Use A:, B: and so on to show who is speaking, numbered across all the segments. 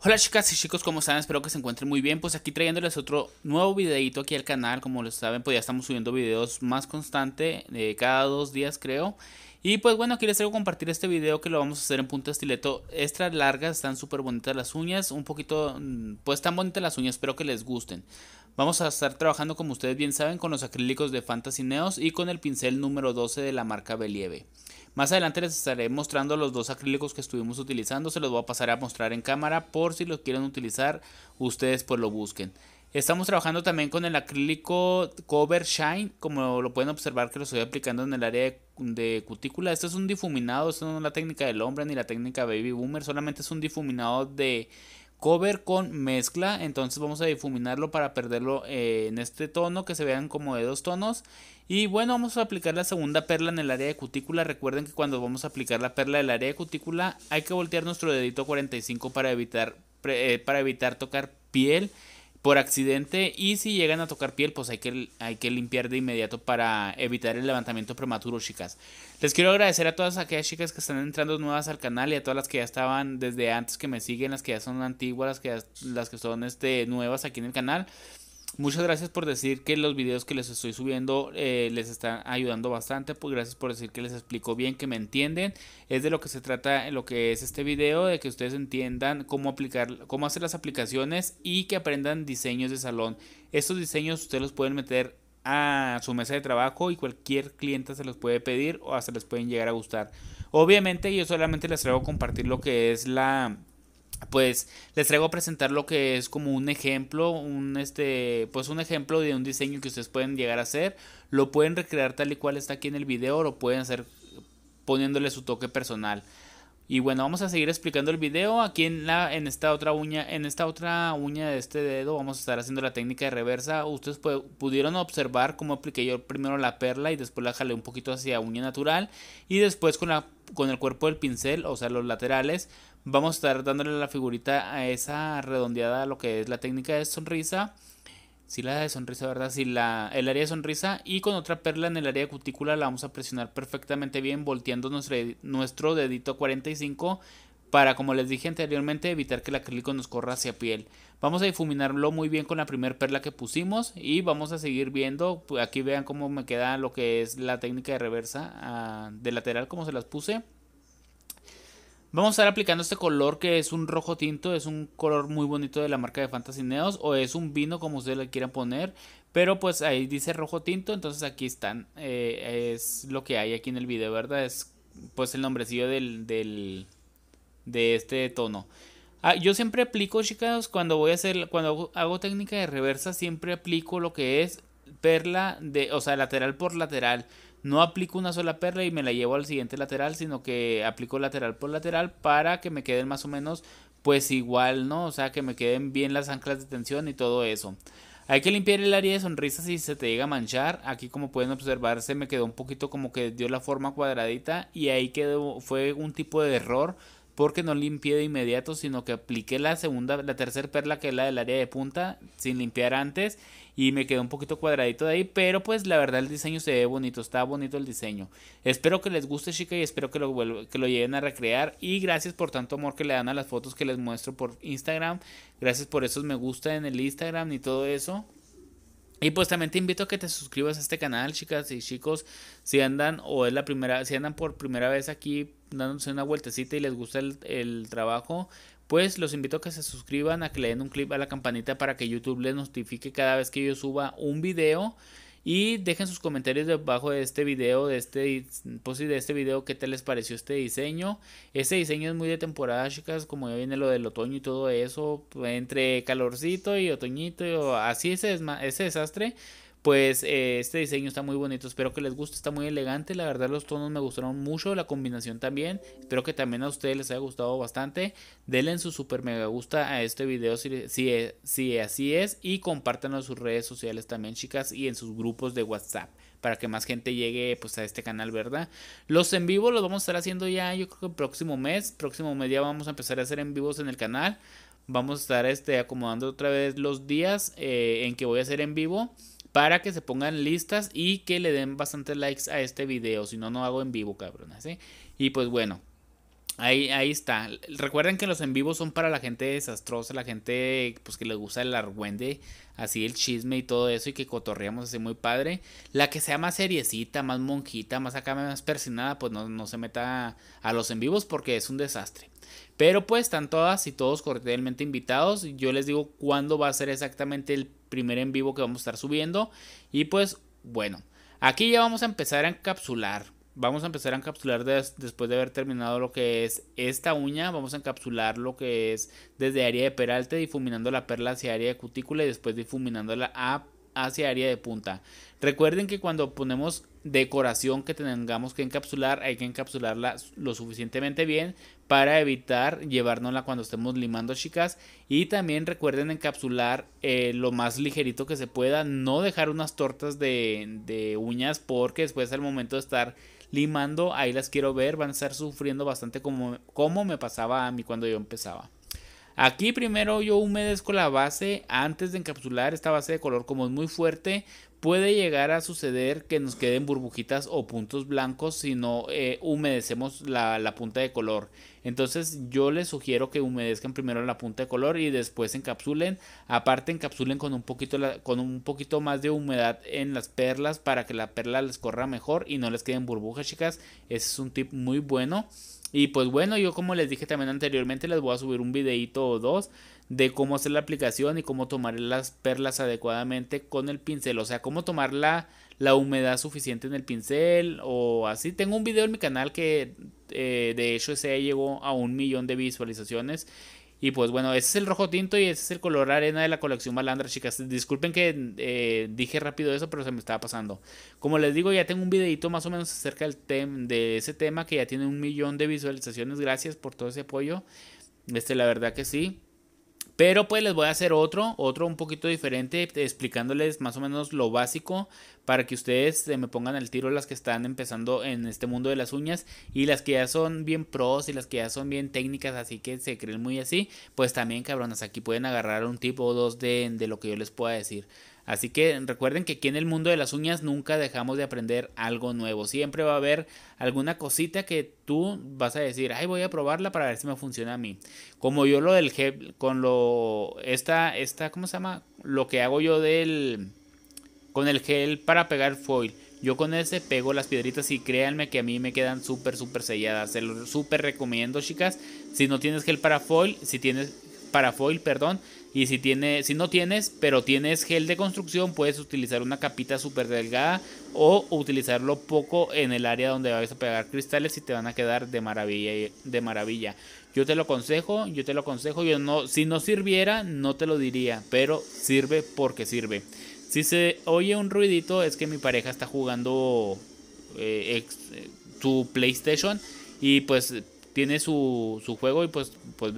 A: Hola chicas y chicos, ¿cómo están? Espero que se encuentren muy bien. Pues aquí trayéndoles otro nuevo videíto aquí al canal. Como lo saben, pues ya estamos subiendo videos más constante, cada dos días creo. Y pues bueno, aquí les traigo compartir este video que lo vamos a hacer en punta estileto extra largas Están súper bonitas las uñas, un poquito, mm, pues tan bonitas las uñas, espero que les gusten. Vamos a estar trabajando, como ustedes bien saben, con los acrílicos de Fantasy Neos y con el pincel número 12 de la marca Believe. Más adelante les estaré mostrando los dos acrílicos que estuvimos utilizando, se los voy a pasar a mostrar en cámara por si los quieren utilizar, ustedes pues lo busquen. Estamos trabajando también con el acrílico Cover Shine, como lo pueden observar que lo estoy aplicando en el área de, cutícula. Este es un difuminado, esto no es la técnica del hombre ni la técnica baby boomer, solamente es un difuminado de cover con mezcla. Entonces vamos a difuminarlo para perderlo eh, en este tono, que se vean como de dos tonos. Y bueno, vamos a aplicar la segunda perla en el área de cutícula. Recuerden que cuando vamos a aplicar la perla en el área de cutícula hay que voltear nuestro dedito 45 para evitar, eh, para evitar tocar piel por accidente y si llegan a tocar piel pues hay que, hay que limpiar de inmediato para evitar el levantamiento prematuro chicas. Les quiero agradecer a todas aquellas chicas que están entrando nuevas al canal y a todas las que ya estaban desde antes que me siguen, las que ya son antiguas, las que, las que son este, nuevas aquí en el canal. Muchas gracias por decir que los videos que les estoy subiendo eh, les están ayudando bastante. Pues gracias por decir que les explico bien, que me entienden. Es de lo que se trata, lo que es este video, de que ustedes entiendan cómo aplicar, cómo hacer las aplicaciones y que aprendan diseños de salón. Estos diseños ustedes los pueden meter a su mesa de trabajo y cualquier cliente se los puede pedir o hasta les pueden llegar a gustar. Obviamente yo solamente les traigo a compartir lo que es la pues les traigo a presentar lo que es como un ejemplo, un este, pues un ejemplo de un diseño que ustedes pueden llegar a hacer, lo pueden recrear tal y cual está aquí en el video, o lo pueden hacer poniéndole su toque personal. Y bueno, vamos a seguir explicando el video. Aquí en, la, en, esta otra uña, en esta otra uña de este dedo vamos a estar haciendo la técnica de reversa. Ustedes pudieron observar cómo apliqué yo primero la perla y después la jalé un poquito hacia uña natural. Y después con, la, con el cuerpo del pincel, o sea los laterales, vamos a estar dándole la figurita a esa redondeada, lo que es la técnica de sonrisa si la de sonrisa, ¿verdad? si la, el área de sonrisa y con otra perla en el área de cutícula la vamos a presionar perfectamente bien volteando nuestro, nuestro dedito 45 para, como les dije anteriormente, evitar que el acrílico nos corra hacia piel. Vamos a difuminarlo muy bien con la primera perla que pusimos y vamos a seguir viendo. Pues, aquí vean cómo me queda lo que es la técnica de reversa ah, de lateral como se las puse. Vamos a estar aplicando este color que es un rojo tinto, es un color muy bonito de la marca de Fantasy Neos o es un vino como ustedes le quieran poner, pero pues ahí dice rojo tinto, entonces aquí están, eh, es lo que hay aquí en el video, ¿verdad? Es pues el nombrecillo del, de este tono. Ah, yo siempre aplico, chicas, cuando voy a hacer, cuando hago, hago, técnica de reversa, siempre aplico lo que es perla de, o sea, lateral por lateral no aplico una sola perla y me la llevo al siguiente lateral, sino que aplico lateral por lateral para que me queden más o menos pues igual, ¿no? O sea, que me queden bien las anclas de tensión y todo eso. Hay que limpiar el área de sonrisas si se te llega a manchar. Aquí como pueden observar se me quedó un poquito como que dio la forma cuadradita y ahí quedó, fue un tipo de error porque no limpié de inmediato, sino que apliqué la segunda, la tercera perla que es la del área de punta sin limpiar antes y me quedó un poquito cuadradito de ahí, pero pues la verdad el diseño se ve bonito, está bonito el diseño. Espero que les guste chica y espero que lo, que lo lleguen a recrear y gracias por tanto amor que le dan a las fotos que les muestro por Instagram, gracias por esos me gusta en el Instagram y todo eso. Y pues también te invito a que te suscribas a este canal, chicas y chicos. Si andan o es la primera, si andan por primera vez aquí dándose una vueltecita y les gusta el, trabajo, pues los invito a que se suscriban, a que le den un clip a la campanita para que YouTube les notifique cada vez que yo suba un video. Y dejen sus comentarios debajo de este video, de este pues, de este video, qué tal les pareció este diseño. ese diseño es muy de temporada, chicas, como ya viene lo del otoño y todo eso, entre calorcito y otoñito, así es ese desastre pues eh, este diseño está muy bonito. Espero que les guste, está muy elegante. La verdad los tonos me gustaron mucho, la combinación también. Espero que también a ustedes les haya gustado bastante. Denle en su super mega gusta a este video si, si, así es. Y compártanlo en sus redes sociales también, chicas, y en sus grupos de WhatsApp para que más gente llegue pues a este canal, ¿verdad? Los en vivo los vamos a estar haciendo ya, yo creo que el próximo mes, próximo media. vamos a empezar a hacer en vivos en el canal. Vamos a estar este, acomodando otra vez los días eh, en que voy a hacer en vivo para que se pongan listas y que le den bastantes likes a este video. Si no, no hago en vivo, cabronas. Y pues bueno, Ahí, ahí está. Recuerden que los en vivos son para la gente desastrosa, la gente pues que le gusta el argüende, así el chisme y todo eso, y que cotorreamos así muy padre. La que sea más seriecita, más monjita, más acá, más persinada, pues no, se meta a los en vivos porque es un desastre. Pero pues están todas y todos cordialmente invitados. Yo les digo cuándo va a ser exactamente el primer en vivo que vamos a estar subiendo. Y pues bueno, aquí ya vamos a empezar a encapsular vamos a empezar a encapsular después de haber terminado lo que es esta uña, vamos a encapsular lo que es desde área de peralte, difuminando la perla hacia área de cutícula y después difuminándola hacia área de punta. Recuerden que cuando ponemos decoración que tengamos que encapsular, hay que encapsularla lo suficientemente bien para evitar llevárnosla cuando estemos limando, chicas. Y también recuerden encapsular eh, lo más ligerito que se pueda, no dejar unas tortas de, de uñas porque después al momento de estar limando, ahí las quiero ver, van a estar sufriendo bastante como, como me pasaba a mí cuando yo empezaba. Aquí primero yo humedezco la base antes de encapsular esta base de color como es muy fuerte. Puede llegar a suceder que nos queden burbujitas o puntos blancos si no eh, humedecemos la, punta de color. Entonces yo les sugiero que humedezcan primero la punta de color y después encapsulen. Aparte encapsulen con un poquito, con un poquito más de humedad en las perlas para que la perla les corra mejor y no les queden burbujas chicas. Ese es un tip muy bueno. Y pues bueno, yo como les dije también anteriormente, les voy a subir un videito o dos de cómo hacer la aplicación y cómo tomar las perlas adecuadamente con el pincel. O sea, cómo tomar la, humedad suficiente en el pincel o así. Tengo un video en mi canal que eh, de hecho ese llegó a un millón de visualizaciones y pues bueno, ese es el rojo tinto y ese es el color arena de la colección malandra, chicas. Disculpen que eh, dije rápido eso, pero se me estaba pasando. Como les digo, ya tengo un videito más o menos acerca de ese tema que ya tiene un millón de visualizaciones. Gracias por todo ese apoyo. Este, la verdad que sí. Pero pues les voy a hacer otro, otro un poquito diferente, explicándoles más o menos lo básico para que ustedes se me pongan al tiro las que están empezando en este mundo de las uñas y las que ya son bien pros y las que ya son bien técnicas, así que se creen muy así, pues también cabronas, aquí pueden agarrar un tipo o dos de, de lo que yo les pueda decir. Así que recuerden que aquí en el mundo de las uñas nunca dejamos de aprender algo nuevo. Siempre va a haber alguna cosita que tú vas a decir, ay, voy a probarla para ver si me funciona a mí. Como yo lo del gel, con lo, esta, esta, ¿cómo se llama? Lo que hago yo del, con el gel para pegar foil. Yo con ese pego las piedritas y créanme que a mí me quedan súper, súper selladas. Se lo súper recomiendo, chicas. Si no tienes gel para foil, si tienes para foil, perdón. Y si, tiene, si no tienes, pero tienes gel de construcción, puedes utilizar una capita super delgada o utilizarlo poco en el área donde vayas a pegar cristales y te van a quedar de maravilla. De maravilla. Yo te lo aconsejo, yo te lo aconsejo. Yo no, si no sirviera, no te lo diría, pero sirve porque sirve. Si se oye un ruidito, es que mi pareja está jugando eh, eh, su PlayStation y pues tiene su, juego y pues, pues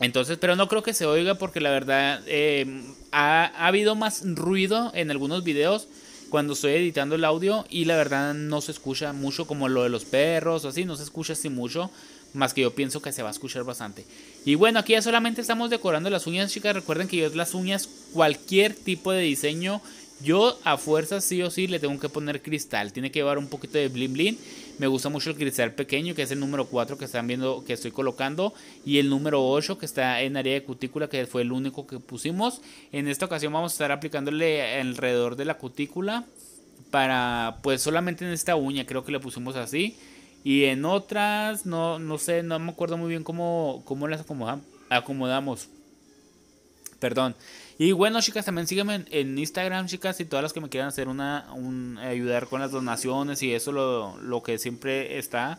A: entonces, pero no creo que se oiga porque la verdad eh, ha, habido más ruido en algunos videos cuando estoy editando el audio y la verdad no se escucha mucho como lo de los perros o así, no se escucha así mucho, más que yo pienso que se va a escuchar bastante. Y bueno, aquí ya solamente estamos decorando las uñas, chicas, recuerden que yo las uñas cualquier tipo de diseño yo a fuerza sí o sí le tengo que poner cristal. Tiene que llevar un poquito de blin blin. Me gusta mucho el cristal pequeño, que es el número 4 que están viendo que estoy colocando. Y el número 8 que está en área de cutícula, que fue el único que pusimos. En esta ocasión vamos a estar aplicándole alrededor de la cutícula. Para, pues solamente en esta uña, creo que le pusimos así. Y en otras, no, no sé, no me acuerdo muy bien cómo, cómo las acomodamos. Perdón. Y bueno, chicas, también síganme en, Instagram, chicas, y todas las que me quieran hacer una, un, ayudar con las donaciones y eso lo, lo que siempre está.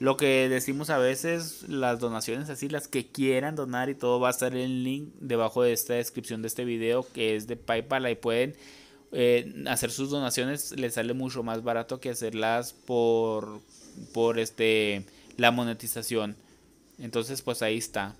A: Lo que decimos a veces, las donaciones así, las que quieran donar y todo va a estar en el link debajo de esta descripción de este video que es de PayPal. y pueden eh, hacer sus donaciones, les sale mucho más barato que hacerlas por, por este, la monetización. Entonces, pues ahí está.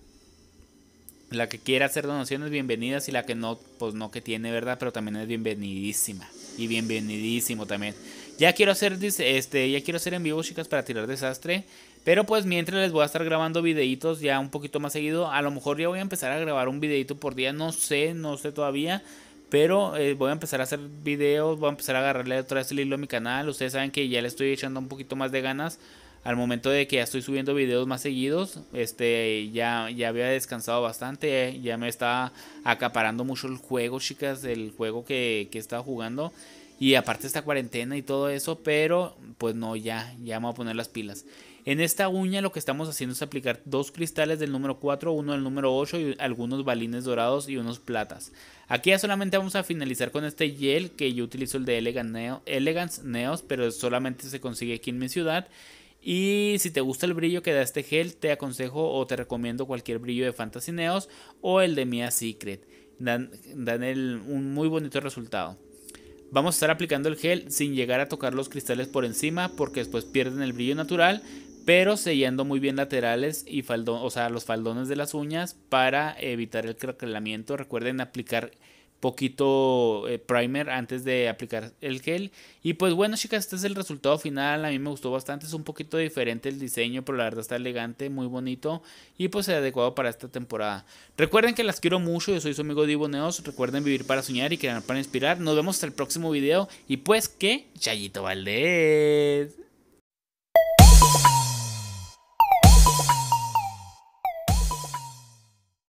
A: La que quiera hacer donaciones, bienvenidas. Y la que no, pues no que tiene, ¿verdad? Pero también es bienvenidísima. Y bienvenidísimo también. Ya quiero hacer este, ya quiero hacer en vivo, chicas, para tirar desastre. Pero pues mientras les voy a estar grabando videitos ya un poquito más seguido. A lo mejor ya voy a empezar a grabar un videito por día. No sé, no sé todavía. Pero eh, voy a empezar a hacer videos. Voy a empezar a agarrarle otra vez el hilo a mi canal. Ustedes saben que ya le estoy echando un poquito más de ganas al momento de que ya estoy subiendo videos más seguidos, este, ya, ya había descansado bastante, ya me estaba acaparando mucho el juego, chicas, el juego que, que estaba jugando. Y aparte esta cuarentena y todo eso, pero pues no, ya, ya me voy a poner las pilas. En esta uña lo que estamos haciendo es aplicar dos cristales del número 4, uno del número 8 y algunos balines dorados y unos platas. Aquí ya solamente vamos a finalizar con este gel que yo utilizo el de Elegance Neos, pero solamente se consigue aquí en mi ciudad. Y si te gusta el brillo que da este gel, te aconsejo o te recomiendo cualquier brillo de Fantasy Neos o el de Mia Secret. Dan, dan un muy bonito resultado. Vamos a estar aplicando el gel sin llegar a tocar los cristales por encima porque después pierden el brillo natural, pero sellando muy bien laterales y faldón, o sea, los faldones de las uñas para evitar el craquelamiento. Recuerden aplicar poquito eh, primer antes de aplicar el gel. Y pues bueno, chicas, este es el resultado final. A mí me gustó bastante. Es un poquito diferente el diseño, pero la verdad está elegante, muy bonito y pues adecuado para esta temporada. Recuerden que las quiero mucho. Yo soy su amigo Divo Recuerden vivir para soñar y crear para inspirar. Nos vemos hasta el próximo video. Y pues que, Chayito Valdés.